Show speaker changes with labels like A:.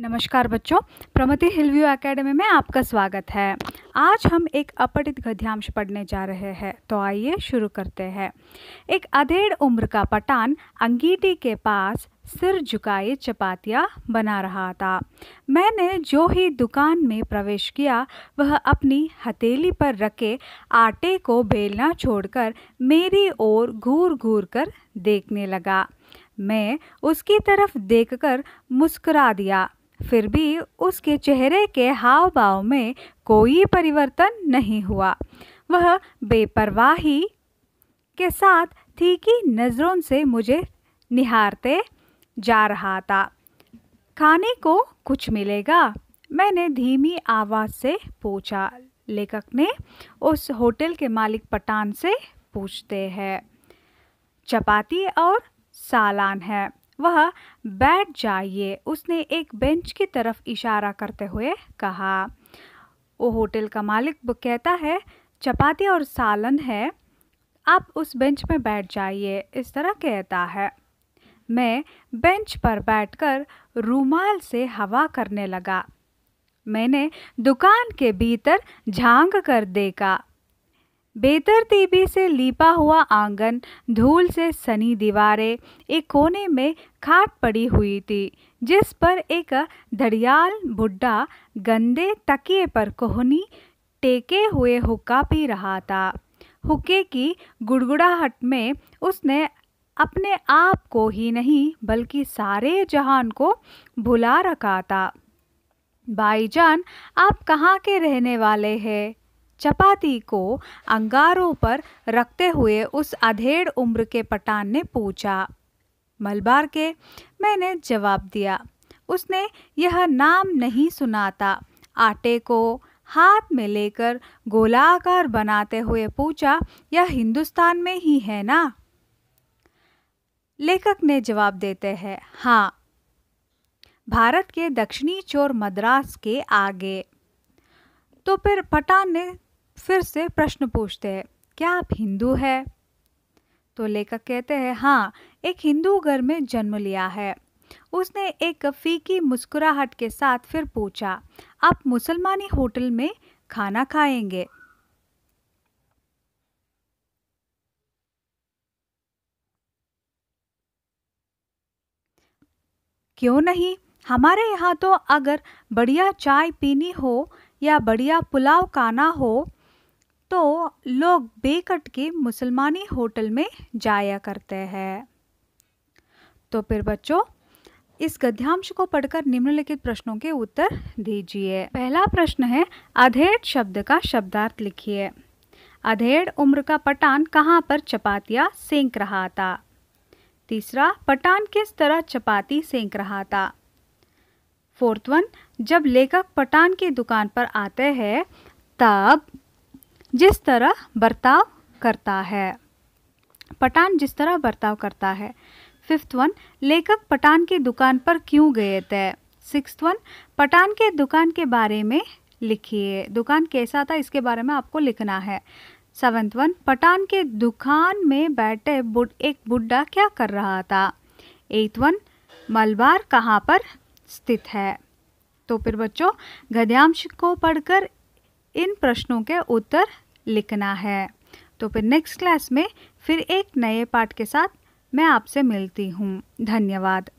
A: नमस्कार बच्चों Pramati Hillview academy में आपका स्वागत है आज हम एक अपठित गध्यांश पढ़ने जा रहे हैं तो आइए शुरू करते हैं एक अधेड़ उम्र का पठान अंगीठी के पास सिर झुकाए चपातियाँ बना रहा था मैंने जो ही दुकान में प्रवेश किया वह अपनी हथेली पर रखे आटे को बेलना छोड़कर मेरी ओर घूर घूर कर देखने लगा मैं उसकी तरफ देखकर मुस्कुरा दिया फिर भी उसके चेहरे के हाव भाव में कोई परिवर्तन नहीं हुआ वह बेपरवाही के साथ तीखी नज़रों से मुझे निहारते जा रहा था खाने को कुछ मिलेगा मैंने धीमी आवाज़ से पूछा लेखक ने उस होटल के मालिक पठान से पूछते हैं चपाती और सालान है वह बैठ जाइए उसने एक बेंच की तरफ इशारा करते हुए कहा वो होटल का मालिक कहता है चपाती और सालन है आप उस बेंच में बैठ जाइए इस तरह कहता है मैं बेंच पर बैठकर रूमाल से हवा करने लगा मैंने दुकान के भीतर झांग कर देखा बेतरतीबी से लीपा हुआ आंगन धूल से सनी दीवारें एक कोने में खाट पड़ी हुई थी जिस पर एक धड़ियाल बुढ़ा गंदे तकिए पर कोहनी टेके हुए हुक्का पी रहा था हुक्के की गुड़गुड़ाहट में उसने अपने आप को ही नहीं बल्कि सारे जहान को भुला रखा था भाईजान आप कहाँ के रहने वाले हैं चपाती को अंगारों पर रखते हुए उस अधेड़ उम्र के पठान ने पूछा मलबार के मैंने जवाब दिया उसने यह नाम नहीं सुना था आटे को हाथ में लेकर गोलाकार बनाते हुए पूछा यह हिंदुस्तान में ही है ना लेखक ने जवाब देते हैं हाँ भारत के दक्षिणी चोर मद्रास के आगे तो फिर पठान ने फिर से प्रश्न पूछते हैं क्या आप हिंदू है तो लेखक कहते हैं हाँ एक हिंदू घर में जन्म लिया है उसने एक फीकी मुस्कुराहट के साथ फिर पूछा आप मुसलमानी होटल में खाना खाएंगे क्यों नहीं हमारे यहाँ तो अगर बढ़िया चाय पीनी हो या बढ़िया पुलाव खाना हो तो लोग बेकट के मुसलमानी होटल में जाया करते हैं तो फिर बच्चों इस गद्यांश को पढ़कर निम्नलिखित प्रश्नों के उत्तर दीजिए पहला प्रश्न है अधेड़ शब्द का शब्दार्थ लिखिए अधेड़ उम्र का पटान कहाँ पर चपातियाँ सेंक रहा था तीसरा पटान किस तरह चपाती सेंक रहा था फोर्थ वन जब लेखक पटान की दुकान पर आते हैं तब जिस तरह बर्ताव करता है पठान जिस तरह बर्ताव करता है फिफ्थ वन लेखक पठान की दुकान पर क्यों गए थे सिक्स वन पठान के दुकान के बारे में लिखिए दुकान कैसा था इसके बारे में आपको लिखना है सेवन्थ वन पठान के दुकान में बैठे बुड एक बुढ़ा क्या कर रहा था एट वन मलबार कहाँ पर स्थित है तो फिर बच्चों गद्यांश को पढ़कर इन प्रश्नों के उत्तर लिखना है तो फिर नेक्स्ट क्लास में फिर एक नए पाठ के साथ मैं आपसे मिलती हूँ धन्यवाद